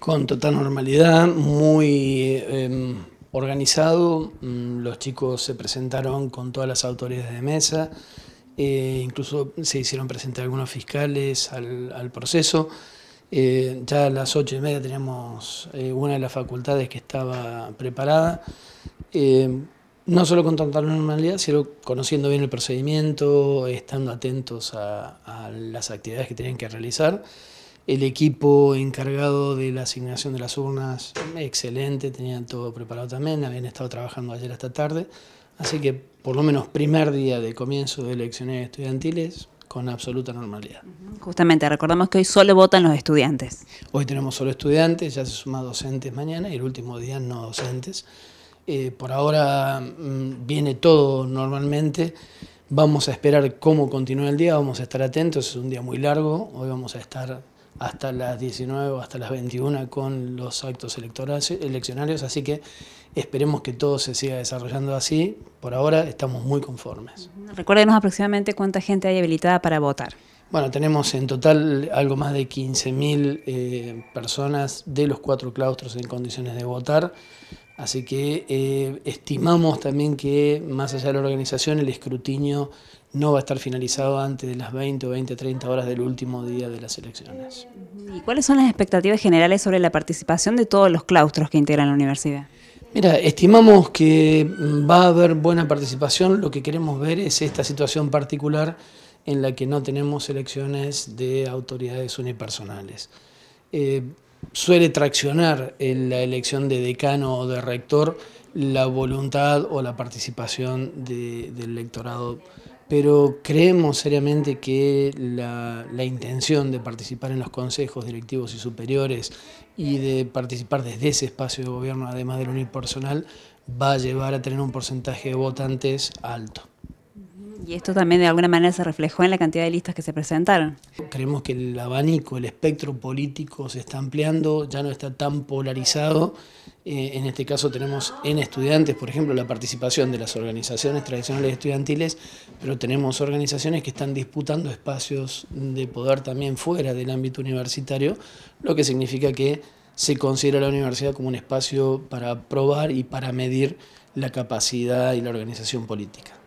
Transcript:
Con total normalidad, muy em, organizado. Mm, los chicos se presentaron con todas las autoridades de mesa. Eh, incluso se hicieron presentar algunos fiscales al, proceso. Eh, ya a las ocho y media teníamos eh, una de las facultades que estaba preparada, em, no solo con total normalidad, sino conociendo bien el procedimiento, estando atentos a, a las actividades que tenían que realizar el equipo encargado de la asignación de las urnas, excelente, tenían todo preparado también, habían estado trabajando ayer hasta tarde, así que por lo menos primer día de comienzo de elecciones estudiantiles con absoluta normalidad. Justamente, recordamos que hoy solo votan los estudiantes. Hoy tenemos solo estudiantes, ya se suman docentes mañana y el último día no docentes. Eh, por ahora mm, viene todo normalmente. Vamos a esperar cómo continúa el día, vamos a estar atentos, es un día muy largo, hoy vamos a estar hasta las 19 o hasta las 21 con los actos eleccionarios, así que esperemos que todo se siga desarrollando así. Por ahora estamos muy conformes. Recuérdenos aproximadamente cuánta gente hay habilitada para votar. Bueno, tenemos en total algo más de 15.000 eh, personas de los cuatro claustros en condiciones de votar. Así que eh, estimamos también que más allá de la organización el escrutinio no va a estar finalizado antes de las 20 o 20, 30 horas del último día de las elecciones. ¿Y cuáles son las expectativas generales sobre la participación de todos los claustros que integran la universidad? Mira, estimamos que mm, va a haber buena participación, lo que queremos ver es esta situación particular en la que no tenemos elecciones de autoridades unipersonales. Eh, suele traccionar en la elección de decano o de rector la voluntad o la participación del electorado. Pero creemos seriamente que la, la, intención de participar en los consejos directivos y superiores y de participar desde ese espacio de gobierno, además del unipersonal, va a llevar a tener un porcentaje de votantes alto. Y esto también de alguna manera se reflejó en la cantidad de listas que se presentaron. Creemos que el abanico, el espectro político se está ampliando, ya no está tan polarizado. Eh, en este caso tenemos en estudiantes, por ejemplo, la participación de las organizaciones tradicionales estudiantiles, pero tenemos organizaciones que están disputando espacios de poder también fuera del ámbito universitario, lo que significa que se considera la universidad como un espacio para probar y para medir la capacidad y la organización política.